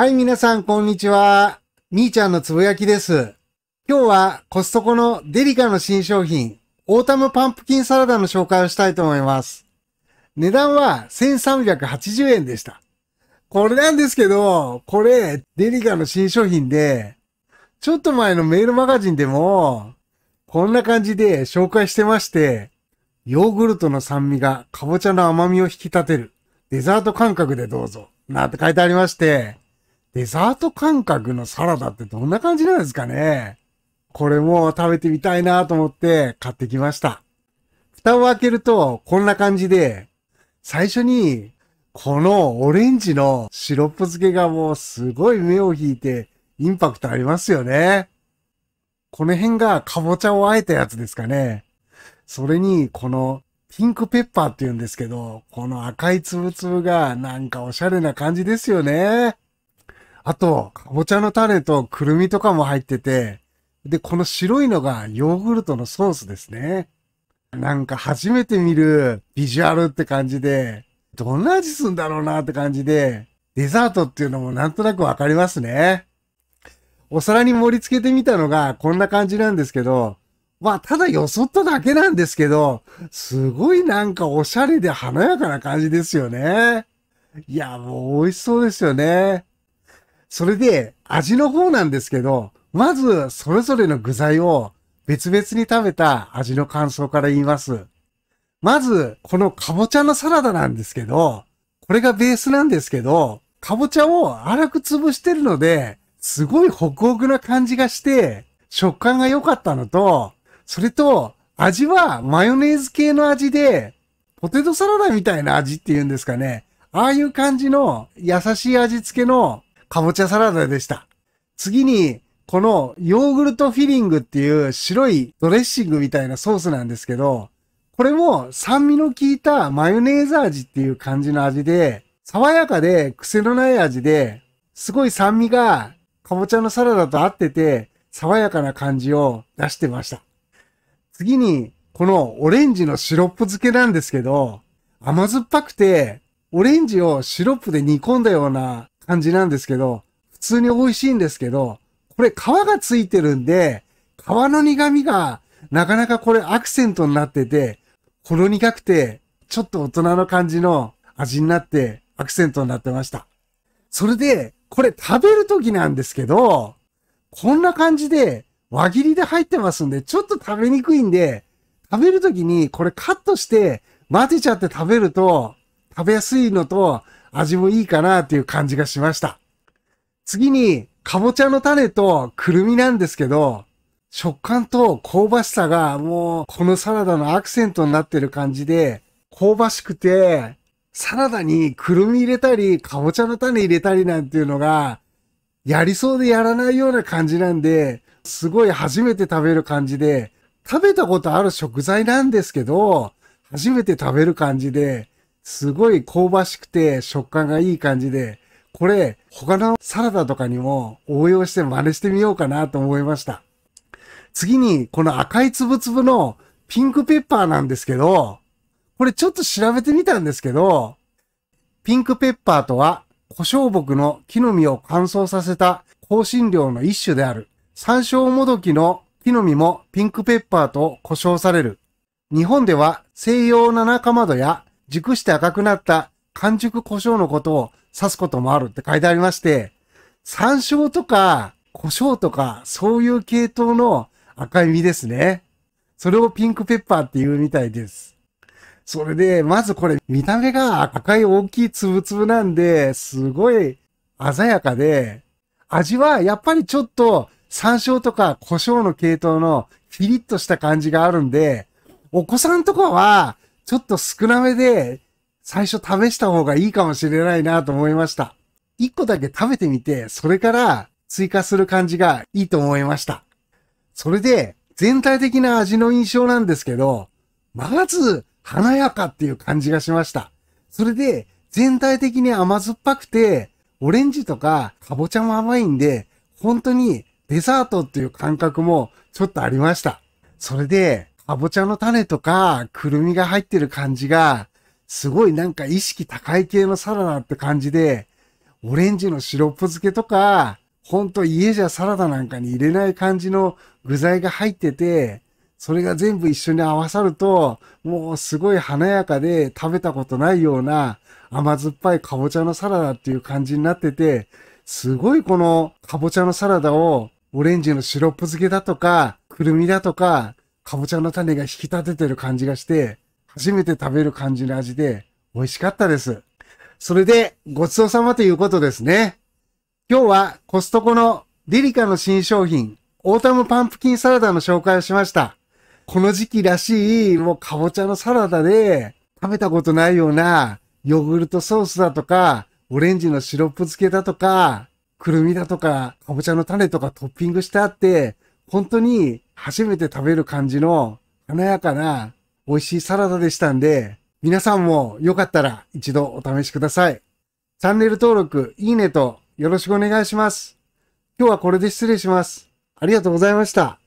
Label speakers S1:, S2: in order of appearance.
S1: はい、皆さん、こんにちは。みーちゃんのつぶやきです。今日はコストコのデリカの新商品、オータムパンプキンサラダの紹介をしたいと思います。値段は1380円でした。これなんですけど、これ、デリカの新商品で、ちょっと前のメールマガジンでも、こんな感じで紹介してまして、ヨーグルトの酸味がかぼちゃの甘みを引き立てる、デザート感覚でどうぞ、なんて書いてありまして、デザート感覚のサラダってどんな感じなんですかねこれも食べてみたいなと思って買ってきました。蓋を開けるとこんな感じで、最初にこのオレンジのシロップ漬けがもうすごい目を引いてインパクトありますよね。この辺がかぼちゃをあえたやつですかね。それにこのピンクペッパーって言うんですけど、この赤いつぶつぶがなんかおしゃれな感じですよね。あと、かぼちゃの種とくるみとかも入ってて、で、この白いのがヨーグルトのソースですね。なんか初めて見るビジュアルって感じで、どんな味すんだろうなって感じで、デザートっていうのもなんとなくわかりますね。お皿に盛り付けてみたのがこんな感じなんですけど、まあただよそっただけなんですけど、すごいなんかおしゃれで華やかな感じですよね。いや、もう美味しそうですよね。それで、味の方なんですけど、まず、それぞれの具材を別々に食べた味の感想から言います。まず、このかぼちゃのサラダなんですけど、これがベースなんですけど、かぼちゃを粗く潰してるので、すごいホクホクな感じがして、食感が良かったのと、それと、味はマヨネーズ系の味で、ポテトサラダみたいな味っていうんですかね。ああいう感じの優しい味付けのかぼちゃサラダでした。次に、このヨーグルトフィリングっていう白いドレッシングみたいなソースなんですけど、これも酸味の効いたマヨネーズ味っていう感じの味で、爽やかで癖のない味で、すごい酸味がかぼちゃのサラダと合ってて、爽やかな感じを出してました。次に、このオレンジのシロップ漬けなんですけど、甘酸っぱくて、オレンジをシロップで煮込んだような感じなんですけど、普通に美味しいんですけど、これ皮がついてるんで、皮の苦味がなかなかこれアクセントになってて、ほろ苦くて、ちょっと大人の感じの味になってアクセントになってました。それで、これ食べる時なんですけど、こんな感じで輪切りで入ってますんで、ちょっと食べにくいんで、食べる時にこれカットして混ぜちゃって食べると、食べやすいのと、味もいいかなっていう感じがしました。次に、かぼちゃの種とくるみなんですけど、食感と香ばしさがもうこのサラダのアクセントになってる感じで、香ばしくて、サラダにくるみ入れたり、かぼちゃの種入れたりなんていうのが、やりそうでやらないような感じなんで、すごい初めて食べる感じで、食べたことある食材なんですけど、初めて食べる感じで、すごい香ばしくて食感がいい感じで、これ他のサラダとかにも応用して真似してみようかなと思いました。次にこの赤いつぶつぶのピンクペッパーなんですけど、これちょっと調べてみたんですけど、ピンクペッパーとは胡椒木の木の実を乾燥させた香辛料の一種である。山椒もどきの木の実もピンクペッパーと呼称される。日本では西洋七かまどや熟して赤くなった完熟胡椒のことを指すこともあるって書いてありまして、山椒とか胡椒とかそういう系統の赤い実ですね。それをピンクペッパーって言うみたいです。それで、まずこれ見た目が赤い大きい粒々なんで、すごい鮮やかで、味はやっぱりちょっと山椒とか胡椒の系統のピリッとした感じがあるんで、お子さんとかはちょっと少なめで、最初試した方がいいかもしれないなと思いました。一個だけ食べてみて、それから追加する感じがいいと思いました。それで、全体的な味の印象なんですけど、まず、華やかっていう感じがしました。それで、全体的に甘酸っぱくて、オレンジとかかぼちゃも甘いんで、本当にデザートっていう感覚もちょっとありました。それで、かぼちゃの種とか、くるみが入ってる感じが、すごいなんか意識高い系のサラダって感じで、オレンジのシロップ漬けとか、ほんと家じゃサラダなんかに入れない感じの具材が入ってて、それが全部一緒に合わさると、もうすごい華やかで食べたことないような甘酸っぱいかぼちゃのサラダっていう感じになってて、すごいこのかぼちゃのサラダをオレンジのシロップ漬けだとか、くるみだとか、かぼちゃの種が引き立ててる感じがして、初めて食べる感じの味で、美味しかったです。それで、ごちそうさまということですね。今日はコストコのリリカの新商品、オータムパンプキンサラダの紹介をしました。この時期らしい、もうかぼちゃのサラダで、食べたことないような、ヨーグルトソースだとか、オレンジのシロップ漬けだとか、くるみだとか、かぼちゃの種とかトッピングしてあって、本当に初めて食べる感じの華やかな美味しいサラダでしたんで、皆さんもよかったら一度お試しください。チャンネル登録、いいねとよろしくお願いします。今日はこれで失礼します。ありがとうございました。